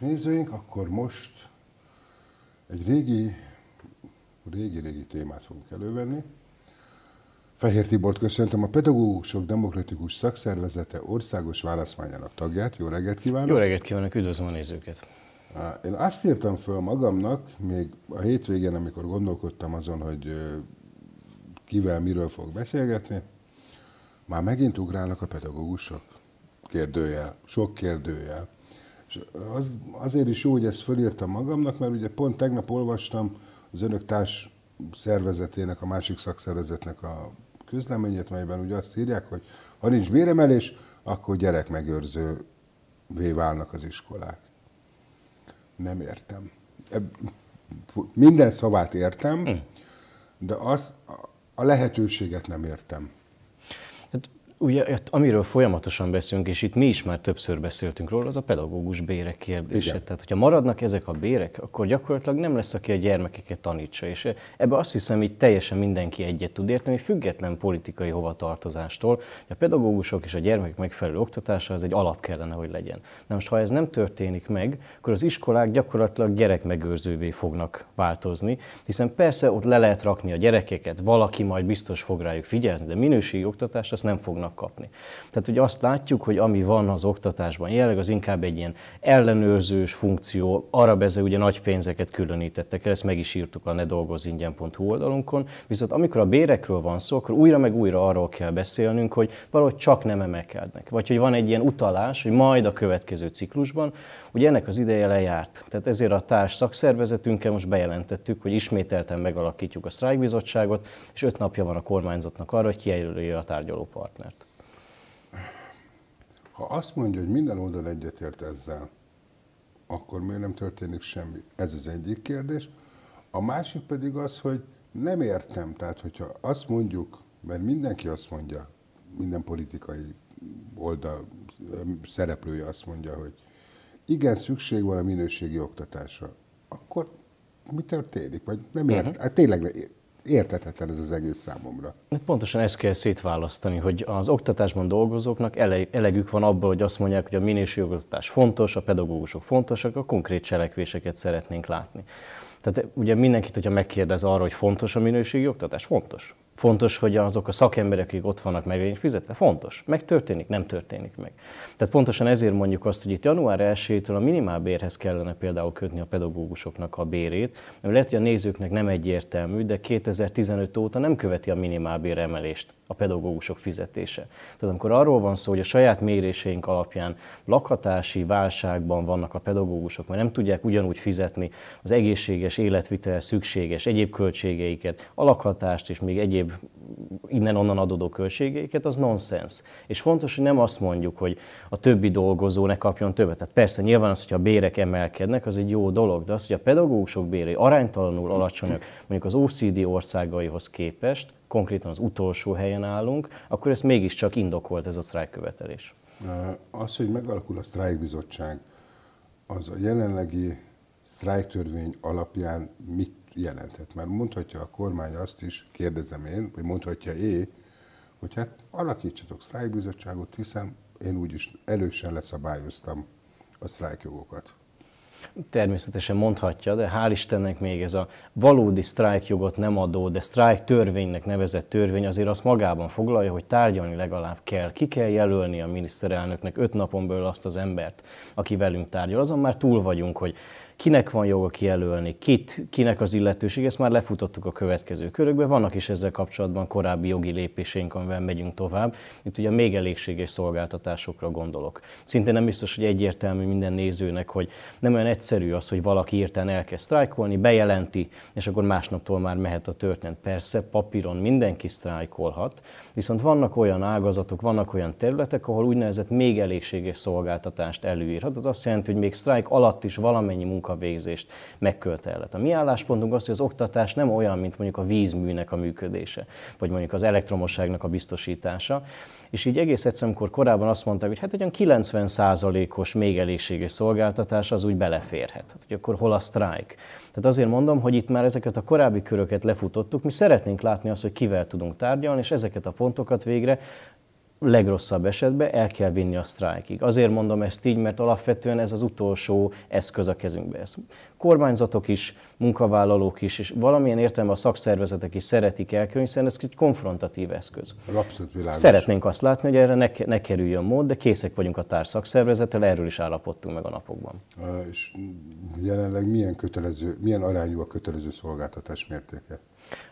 nézőink, akkor most egy régi, régi-régi témát fogunk elővenni. Fehér Tibort köszöntöm, a Pedagógusok Demokratikus Szakszervezete országos válaszmányának tagját. Jó reggelt kívánok! Jó reggelt kívánok, üdvözlöm a nézőket! Én azt írtam föl magamnak, még a hétvégén, amikor gondolkodtam azon, hogy kivel, miről fog beszélgetni, már megint ugrálnak a pedagógusok. Kérdőjel, sok kérdőjel. És az, azért is jó, hogy ezt fölírtam magamnak, mert ugye pont tegnap olvastam az önök társ szervezetének, a másik szakszervezetnek a közleményét, melyben ugye azt írják, hogy ha nincs béremelés, akkor gyerekmegőrzővé válnak az iskolák. Nem értem. Minden szavát értem, hm. de az, a lehetőséget nem értem. Ugye, hát amiről folyamatosan beszélünk, és itt mi is már többször beszéltünk róla, az a pedagógus bérek kérdése. Igen. Tehát, hogyha maradnak ezek a bérek, akkor gyakorlatilag nem lesz, aki a gyermekeket tanítsa. És ebbe azt hiszem, hogy teljesen mindenki egyet tud érteni, független politikai hovatartozástól. A pedagógusok és a gyermekek megfelelő oktatása az egy alap kellene, hogy legyen. Na most, ha ez nem történik meg, akkor az iskolák gyakorlatilag gyerekmegőrzővé fognak változni, hiszen persze ott le lehet rakni a gyerekeket, valaki majd biztos fog rájuk figyelni, de minőségi oktatás azt nem fognak fognak kapni. Tehát ugye azt látjuk, hogy ami van az oktatásban jelenleg, az inkább egy ilyen ellenőrzős funkció, arra beze ugye nagy pénzeket különítettek el, ezt meg is írtuk a nedolgozingyen.hu oldalunkon, viszont amikor a bérekről van szó, akkor újra meg újra arról kell beszélnünk, hogy valahogy csak nem emelkednek, vagy hogy van egy ilyen utalás, hogy majd a következő ciklusban, Ugye ennek az ideje lejárt, tehát ezért a társ szakszervezetünkkel most bejelentettük, hogy ismételten megalakítjuk a sztrájkbizottságot, és öt napja van a kormányzatnak arra, hogy kijelölje a tárgyalópartnert. Ha azt mondja, hogy minden oldal egyetért ezzel, akkor miért nem történik semmi? Ez az egyik kérdés. A másik pedig az, hogy nem értem, tehát hogyha azt mondjuk, mert mindenki azt mondja, minden politikai oldal szereplője azt mondja, hogy igen, szükség van a minőségi oktatásra, akkor mi történik? Vagy nem ért, uh-huh. hát tényleg értetetlen ez az egész számomra. Hát pontosan ezt kell szétválasztani, hogy az oktatásban dolgozóknak ele, elegük van abban, hogy azt mondják, hogy a minőségi oktatás fontos, a pedagógusok fontosak, a konkrét cselekvéseket szeretnénk látni. Tehát ugye mindenkit, hogyha megkérdez arra, hogy fontos a minőségi oktatás, fontos. Fontos, hogy azok a szakemberek, akik ott vannak, meg fizetve. Fontos. Megtörténik, nem történik meg. Tehát pontosan ezért mondjuk azt, hogy itt január 1-től a minimálbérhez kellene például kötni a pedagógusoknak a bérét, mert lehet, hogy a nézőknek nem egyértelmű, de 2015 óta nem követi a minimálbér emelést a pedagógusok fizetése. Tehát amikor arról van szó, hogy a saját méréseink alapján lakhatási válságban vannak a pedagógusok, mert nem tudják ugyanúgy fizetni az egészséges életvitel szükséges egyéb költségeiket, a lakhatást és még egyéb egyéb innen-onnan adódó költségeiket, az nonsens. És fontos, hogy nem azt mondjuk, hogy a többi dolgozó ne kapjon többet. Tehát persze nyilván az, hogy a bérek emelkednek, az egy jó dolog, de az, hogy a pedagógusok bérei aránytalanul alacsonyak, mondjuk az OCD országaihoz képest, konkrétan az utolsó helyen állunk, akkor ez mégiscsak indokolt ez a sztrájkkövetelés. Az, hogy megalakul a sztrájkbizottság, az a jelenlegi sztrájktörvény alapján mit jelenthet. Mert mondhatja a kormány azt is, kérdezem én, vagy mondhatja é, hogy hát alakítsatok sztrájkbizottságot, hiszen én úgyis elősen leszabályoztam a sztrájkjogokat. Természetesen mondhatja, de hál' Istennek még ez a valódi sztrájkjogot nem adó, de sztrájk törvénynek nevezett törvény azért azt magában foglalja, hogy tárgyalni legalább kell. Ki kell jelölni a miniszterelnöknek öt napon belül azt az embert, aki velünk tárgyal. Azon már túl vagyunk, hogy kinek van joga kijelölni, kit, kinek az illetőség, ezt már lefutottuk a következő körökbe, vannak is ezzel kapcsolatban korábbi jogi lépéseink, amivel megyünk tovább. Itt ugye még elégséges szolgáltatásokra gondolok. Szinte nem biztos, hogy egyértelmű minden nézőnek, hogy nem olyan egyszerű az, hogy valaki írtán elkezd sztrájkolni, bejelenti, és akkor másnaptól már mehet a történet. Persze papíron mindenki sztrájkolhat, viszont vannak olyan ágazatok, vannak olyan területek, ahol úgynevezett még elégséges szolgáltatást előírhat. Az azt jelenti, hogy még sztrájk alatt is valamennyi munka munkavégzést megköltelhet. A mi álláspontunk az, hogy az oktatás nem olyan, mint mondjuk a vízműnek a működése, vagy mondjuk az elektromosságnak a biztosítása. És így egész egyszerűen, amikor korábban azt mondták, hogy hát egy olyan 90%-os még elégséges szolgáltatás az úgy beleférhet. Hát, hogy akkor hol a sztrájk? Tehát azért mondom, hogy itt már ezeket a korábbi köröket lefutottuk, mi szeretnénk látni azt, hogy kivel tudunk tárgyalni, és ezeket a pontokat végre legrosszabb esetben el kell vinni a sztrájkig. Azért mondom ezt így, mert alapvetően ez az utolsó eszköz a kezünkbe. Ez kormányzatok is, munkavállalók is, és valamilyen értelemben a szakszervezetek is szeretik elkönyvni, hiszen ez egy konfrontatív eszköz. Abszolút világos. Szeretnénk azt látni, hogy erre ne, ne kerüljön mód, de készek vagyunk a társszakszervezettel, erről is állapodtunk meg a napokban. És jelenleg milyen, kötelező, milyen arányú a kötelező szolgáltatás mértéke?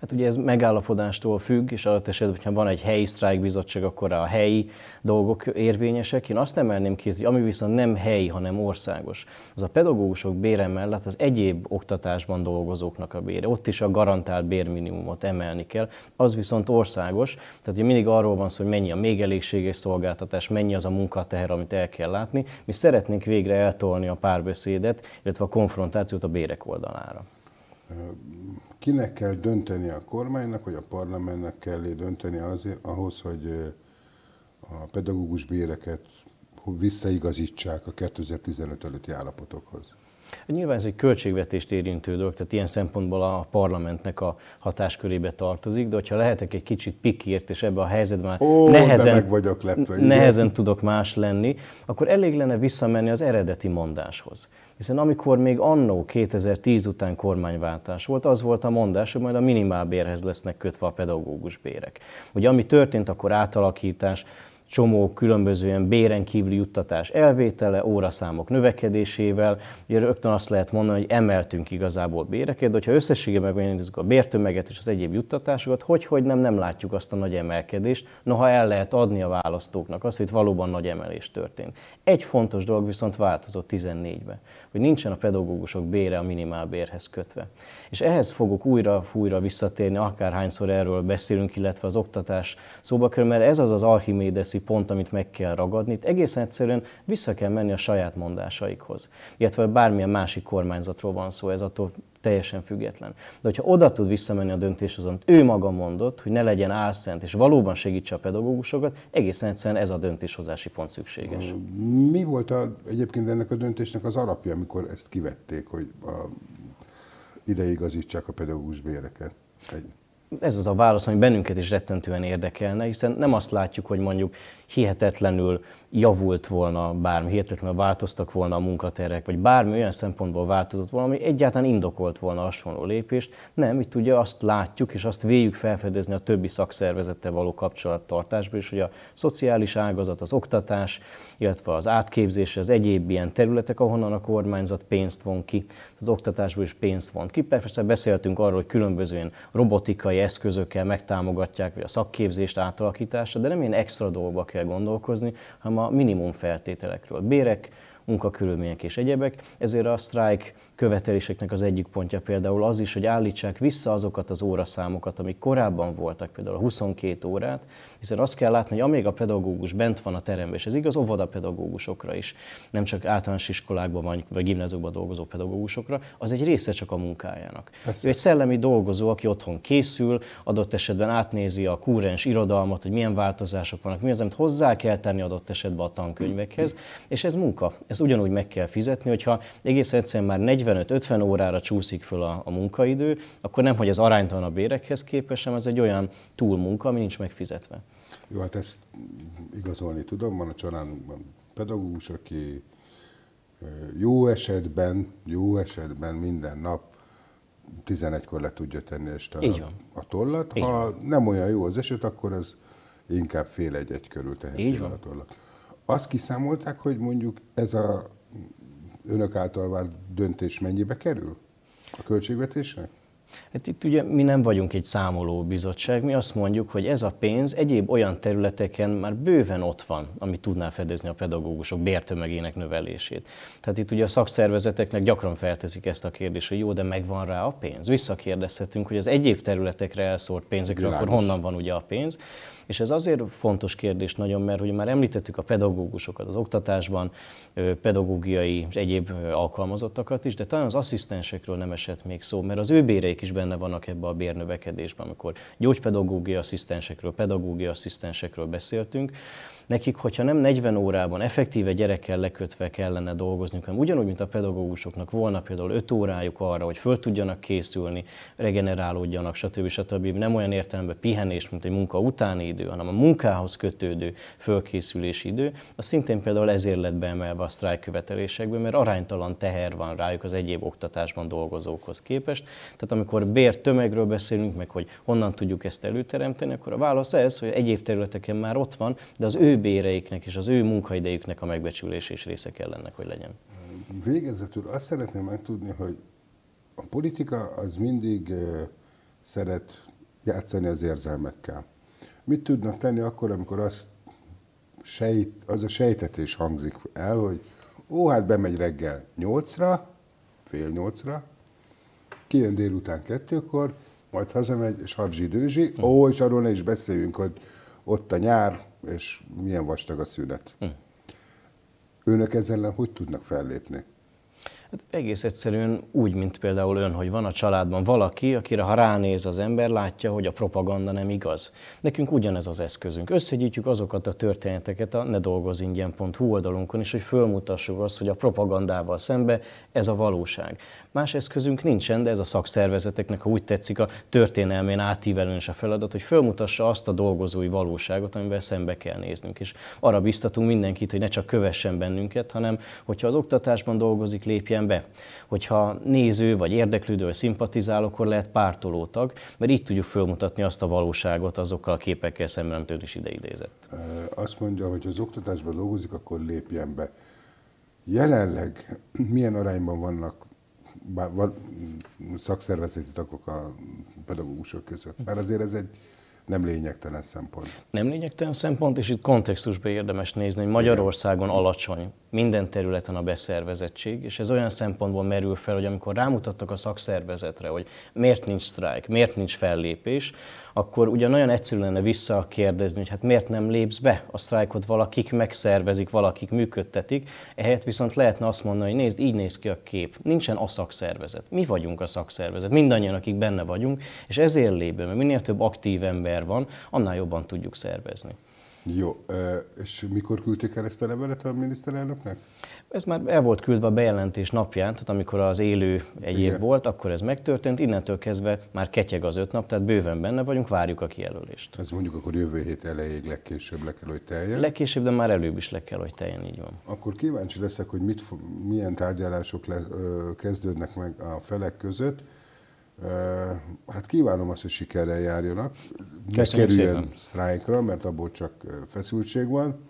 Hát ugye ez megállapodástól függ, és adott esetben, hogyha van egy helyi sztrájkbizottság, akkor a helyi dolgok érvényesek. Én azt emelném ki, hogy ami viszont nem helyi, hanem országos, az a pedagógusok bére mellett az egyéb oktatásban dolgozóknak a bére. Ott is a garantált bérminimumot emelni kell, az viszont országos, tehát ugye mindig arról van szó, hogy mennyi a még elégséges szolgáltatás, mennyi az a munkateher, amit el kell látni. Mi szeretnénk végre eltolni a párbeszédet, illetve a konfrontációt a bérek oldalára kinek kell dönteni a kormánynak, vagy a parlamentnek kell dönteni azért, ahhoz, hogy a pedagógus béreket visszaigazítsák a 2015 előtti állapotokhoz? Nyilván ez egy költségvetést érintő dolog, tehát ilyen szempontból a parlamentnek a hatáskörébe tartozik, de hogyha lehetek egy kicsit pikért, és ebbe a helyzetben már Ó, nehezen, meg vagyok lepve, nehezen igen. tudok más lenni, akkor elég lenne visszamenni az eredeti mondáshoz. Hiszen amikor még annó 2010 után kormányváltás volt, az volt a mondás, hogy majd a minimálbérhez lesznek kötve a pedagógus bérek. Ugye ami történt, akkor átalakítás, csomó különböző ilyen béren kívüli juttatás elvétele, óraszámok növekedésével, ugye rögtön azt lehet mondani, hogy emeltünk igazából béreket, de hogyha összességében megnézzük a bértömeget és az egyéb juttatásokat, hogy, hogy nem, nem látjuk azt a nagy emelkedést, noha el lehet adni a választóknak azt, hogy itt valóban nagy emelés történt. Egy fontos dolog viszont változott 14-ben, hogy nincsen a pedagógusok bére a minimálbérhez kötve. És ehhez fogok újra-újra visszatérni, akárhányszor erről beszélünk, illetve az oktatás szóba kerül, mert ez az az archimédeszi pont, amit meg kell ragadni. Itt egészen egyszerűen vissza kell menni a saját mondásaikhoz. Illetve bármilyen másik kormányzatról van szó, ez attól teljesen független. De hogyha oda tud visszamenni a döntéshoz, amit ő maga mondott, hogy ne legyen álszent, és valóban segítse a pedagógusokat, egészen egyszerűen ez a döntéshozási pont szükséges. Mi volt a, egyébként ennek a döntésnek az alapja, amikor ezt kivették, hogy a, ideigazítsák a pedagógus béreket? Egy ez az a válasz, ami bennünket is rettentően érdekelne, hiszen nem azt látjuk, hogy mondjuk hihetetlenül javult volna bármi, hihetetlenül változtak volna a munkaterek, vagy bármi olyan szempontból változott volna, ami egyáltalán indokolt volna hasonló lépést. Nem, itt ugye azt látjuk, és azt véljük felfedezni a többi szakszervezettel való kapcsolattartásban is, hogy a szociális ágazat, az oktatás, illetve az átképzés, az egyéb ilyen területek, ahonnan a kormányzat pénzt von ki, az oktatásból is pénzt von ki. Persze beszéltünk arról, hogy különböző robotikai eszközökkel megtámogatják, vagy a szakképzést átalakítása, de nem ilyen extra dolgokba kell gondolkozni, hanem a minimum feltételekről. Bérek, munkakörülmények és egyebek. Ezért a strike követeléseknek az egyik pontja például az is, hogy állítsák vissza azokat az óraszámokat, amik korábban voltak, például a 22 órát, hiszen azt kell látni, hogy amíg a pedagógus bent van a teremben, és ez igaz óvodapedagógusokra is, nem csak általános iskolákban vagy, vagy gimnáziumban dolgozó pedagógusokra, az egy része csak a munkájának. Ő egy szellemi dolgozó, aki otthon készül, adott esetben átnézi a kúrens irodalmat, hogy milyen változások vannak, mi az, amit hozzá kell tenni adott esetben a tankönyvekhez, és ez munka, ezt ugyanúgy meg kell fizetni, hogyha egész egyszerűen már 45-50 órára csúszik föl a, a munkaidő, akkor nem, hogy ez aránytalan a bérekhez képest, hanem ez egy olyan túlmunka, ami nincs megfizetve. Jó, hát ezt igazolni tudom, van a családunkban pedagógus, aki jó esetben, jó esetben minden nap 11-kor le tudja tenni este a, a tollat. Ha nem olyan jó az eset, akkor az inkább fél egy-egy körül teheti a tollat azt kiszámolták, hogy mondjuk ez a önök által várt döntés mennyibe kerül a költségvetésnek? Hát itt ugye mi nem vagyunk egy számoló bizottság, mi azt mondjuk, hogy ez a pénz egyéb olyan területeken már bőven ott van, ami tudná fedezni a pedagógusok bértömegének növelését. Tehát itt ugye a szakszervezeteknek gyakran feltezik ezt a kérdést, hogy jó, de megvan rá a pénz. Visszakérdezhetünk, hogy az egyéb területekre elszórt pénzekről, akkor honnan van ugye a pénz. És ez azért fontos kérdés nagyon, mert hogy már említettük a pedagógusokat az oktatásban, pedagógiai és egyéb alkalmazottakat is, de talán az asszisztensekről nem esett még szó, mert az ő béreik is benne vannak ebbe a bérnövekedésben, amikor gyógypedagógiai asszisztensekről, pedagógia asszisztensekről beszéltünk, nekik, hogyha nem 40 órában effektíve gyerekkel lekötve kellene dolgozni, hanem ugyanúgy, mint a pedagógusoknak volna például 5 órájuk arra, hogy föl tudjanak készülni, regenerálódjanak, stb. stb. Nem olyan értelemben pihenés, mint egy munka utáni idő, hanem a munkához kötődő fölkészülési idő, az szintén például ezért lett beemelve a sztrájk követelésekbe, mert aránytalan teher van rájuk az egyéb oktatásban dolgozókhoz képest. Tehát amikor bér tömegről beszélünk, meg hogy honnan tudjuk ezt előteremteni, akkor a válasz ez, hogy egyéb területeken már ott van, de az ő béreiknek és az ő munkaidejüknek a megbecsülés és része kell ennek, hogy legyen. Végezetül azt szeretném megtudni, hogy a politika az mindig szeret játszani az érzelmekkel. Mit tudnak tenni akkor, amikor az sejt, az a sejtetés hangzik el, hogy ó, hát bemegy reggel nyolcra, fél nyolcra, kijön délután kettőkor, majd hazamegy, és habzsi dőzsi, hm. ó, és arról ne is beszéljünk, hogy ott a nyár, és milyen vastag a szünet. Hm. Önök ezzel ellen hogy tudnak fellépni? Hát egész egyszerűen úgy, mint például ön, hogy van a családban valaki, akire ha ránéz az ember, látja, hogy a propaganda nem igaz. Nekünk ugyanez az eszközünk. Összegyűjtjük azokat a történeteket a nedolgozingyen.hu oldalunkon, és hogy fölmutassuk azt, hogy a propagandával szembe ez a valóság. Más eszközünk nincsen, de ez a szakszervezeteknek, ha úgy tetszik, a történelmén átívelően is a feladat, hogy fölmutassa azt a dolgozói valóságot, amivel szembe kell néznünk. És arra biztatunk mindenkit, hogy ne csak kövessen bennünket, hanem hogyha az oktatásban dolgozik, lépjen be. Hogyha néző, vagy érdeklődő, vagy szimpatizál, akkor lehet pártolótag, mert így tudjuk fölmutatni azt a valóságot azokkal a képekkel szemben, amit ön is ide idézett. Azt mondja, hogy az oktatásban dolgozik, akkor lépjen be. Jelenleg milyen arányban vannak bár, van, mm, szakszervezeti tagok a pedagógusok között. Mert azért ez egy nem lényegtelen szempont. Nem lényegtelen szempont, és itt kontextusban érdemes nézni, hogy Magyarországon Igen. alacsony minden területen a beszervezettség, és ez olyan szempontból merül fel, hogy amikor rámutattak a szakszervezetre, hogy miért nincs sztrájk, miért nincs fellépés, akkor ugyan nagyon egyszerű lenne visszakérdezni, hogy hát miért nem lépsz be a sztrájkot, valakik megszervezik, valakik működtetik, ehelyett viszont lehetne azt mondani, hogy nézd, így néz ki a kép, nincsen a szakszervezet, mi vagyunk a szakszervezet, mindannyian, akik benne vagyunk, és ezért lépünk, mert minél több aktív ember van, annál jobban tudjuk szervezni. Jó, és mikor küldték el ezt a levelet a miniszterelnöknek? Ez már el volt küldve a bejelentés napján, tehát amikor az élő egy Igen. év volt, akkor ez megtörtént, innentől kezdve már ketyeg az öt nap, tehát bőven benne vagyunk, várjuk a kijelölést. Ez mondjuk akkor jövő hét elejéig legkésőbb le kell, hogy teljen? Legkésőbb, de már előbb is le kell, hogy teljen, így van. Akkor kíváncsi leszek, hogy mit, milyen tárgyalások le, kezdődnek meg a felek között, Hát kívánom azt, hogy sikerrel járjanak. Ne kerüljön sztrájkra, mert abból csak feszültség van.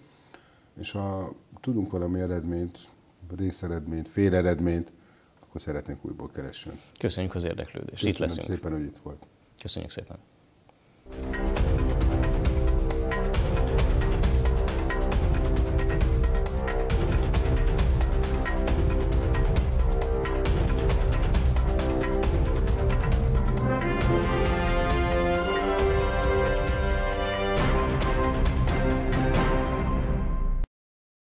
És ha tudunk valami eredményt, részeredményt, féleredményt, akkor szeretnénk újból keresni. Köszönjük az érdeklődést. Köszönöm itt leszünk. szépen, hogy itt volt. Köszönjük szépen.